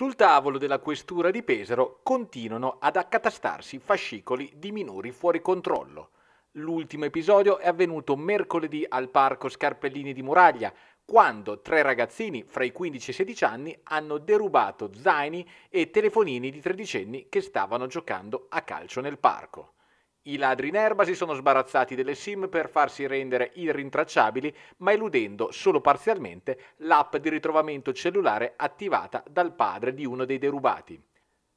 Sul tavolo della questura di Pesaro continuano ad accatastarsi fascicoli di minori fuori controllo. L'ultimo episodio è avvenuto mercoledì al parco Scarpellini di Muraglia, quando tre ragazzini fra i 15 e i 16 anni hanno derubato zaini e telefonini di tredicenni che stavano giocando a calcio nel parco. I ladri in erba si sono sbarazzati delle SIM per farsi rendere irrintracciabili, ma eludendo solo parzialmente l'app di ritrovamento cellulare attivata dal padre di uno dei derubati.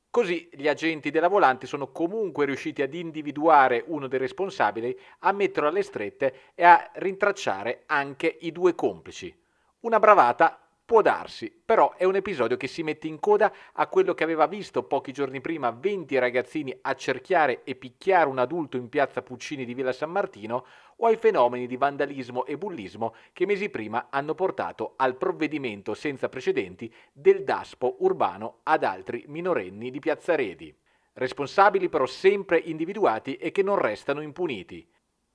Così gli agenti della volante sono comunque riusciti ad individuare uno dei responsabili, a metterlo alle strette e a rintracciare anche i due complici. Una bravata Può darsi, però è un episodio che si mette in coda a quello che aveva visto pochi giorni prima 20 ragazzini accerchiare e picchiare un adulto in piazza Puccini di Villa San Martino o ai fenomeni di vandalismo e bullismo che mesi prima hanno portato al provvedimento senza precedenti del DASPO urbano ad altri minorenni di Piazza Redi. Responsabili però sempre individuati e che non restano impuniti.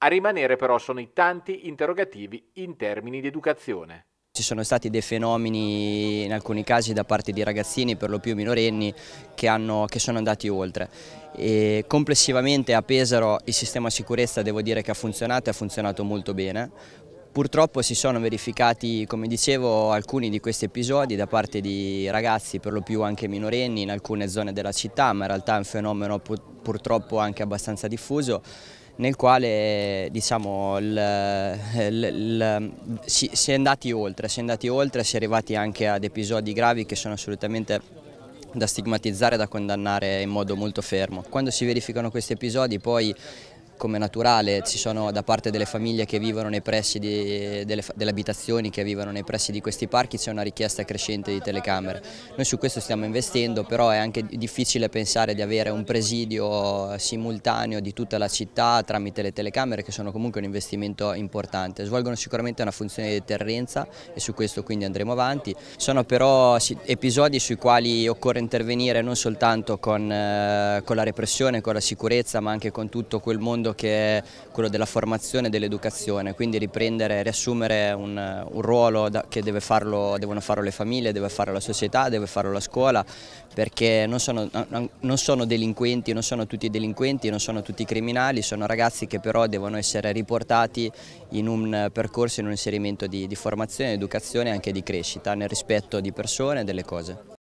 A rimanere però sono i tanti interrogativi in termini di educazione. Ci sono stati dei fenomeni in alcuni casi da parte di ragazzini, per lo più minorenni, che, hanno, che sono andati oltre. E complessivamente a Pesaro il sistema sicurezza devo dire che ha funzionato e ha funzionato molto bene. Purtroppo si sono verificati, come dicevo, alcuni di questi episodi da parte di ragazzi, per lo più anche minorenni, in alcune zone della città, ma in realtà è un fenomeno purtroppo anche abbastanza diffuso nel quale diciamo, il, il, il, si, si, è andati oltre, si è andati oltre, si è arrivati anche ad episodi gravi che sono assolutamente da stigmatizzare e da condannare in modo molto fermo. Quando si verificano questi episodi poi come naturale ci sono da parte delle famiglie che vivono nei pressi di, delle, delle, abitazioni che vivono nei pressi di questi parchi c'è una richiesta crescente di telecamere. Noi su questo stiamo investendo però è anche difficile pensare di avere un presidio simultaneo di tutta la città tramite le telecamere che sono comunque un investimento importante. Svolgono sicuramente una funzione di deterrenza e su questo quindi andremo avanti. Sono però episodi sui quali occorre intervenire non soltanto con, eh, con la repressione, con la sicurezza ma anche con tutto quel mondo mondo che è quello della formazione e dell'educazione, quindi riprendere, riassumere un, un ruolo da, che deve farlo, devono farlo le famiglie, deve farlo la società, deve farlo la scuola, perché non sono, non sono delinquenti, non sono tutti delinquenti, non sono tutti criminali, sono ragazzi che però devono essere riportati in un percorso, in un inserimento di, di formazione, educazione e anche di crescita, nel rispetto di persone e delle cose.